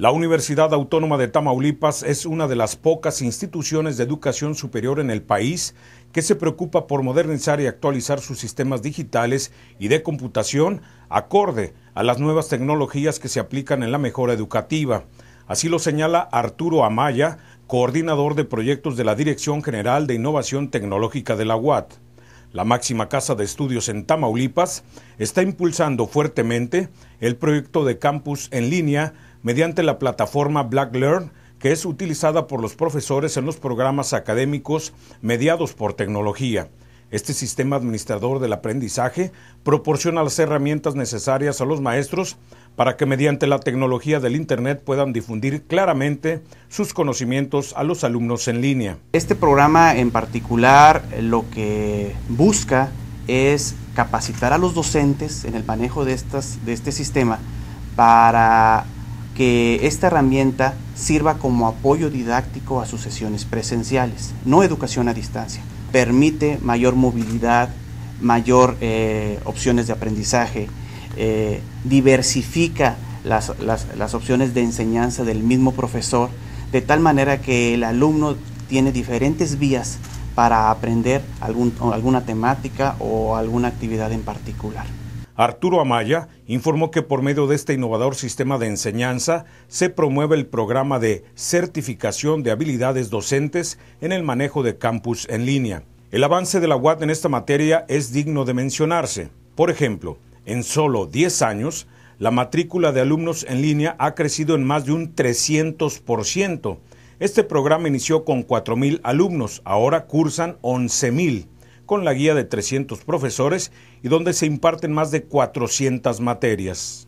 La Universidad Autónoma de Tamaulipas es una de las pocas instituciones de educación superior en el país que se preocupa por modernizar y actualizar sus sistemas digitales y de computación acorde a las nuevas tecnologías que se aplican en la mejora educativa. Así lo señala Arturo Amaya, coordinador de proyectos de la Dirección General de Innovación Tecnológica de la UAT. La máxima casa de estudios en Tamaulipas está impulsando fuertemente el proyecto de campus en línea mediante la plataforma Black Learn, que es utilizada por los profesores en los programas académicos mediados por tecnología. Este sistema administrador del aprendizaje proporciona las herramientas necesarias a los maestros para que mediante la tecnología del Internet puedan difundir claramente sus conocimientos a los alumnos en línea. Este programa en particular eh, lo que busca es capacitar a los docentes en el manejo de, de este sistema para que esta herramienta sirva como apoyo didáctico a sus sesiones presenciales, no educación a distancia permite mayor movilidad, mayor eh, opciones de aprendizaje, eh, diversifica las, opciones de enseñanza del mismo profesor, de tal manera que el alumno tiene diferentes vías para aprender alguna temática o alguna actividad en particular. Arturo Amaya informó que por medio de este innovador sistema de enseñanza se promueve el programa de certificación de habilidades docentes en el manejo de campus en línea. El avance de la UAT en esta materia es digno de mencionarse. Por ejemplo, en solo 10 años, la matrícula de alumnos en línea ha crecido en más de un 300%. Este programa inició con 4.000 alumnos, ahora cursan 11.000 con la guía de 300 profesores y donde se imparten más de 400 materias.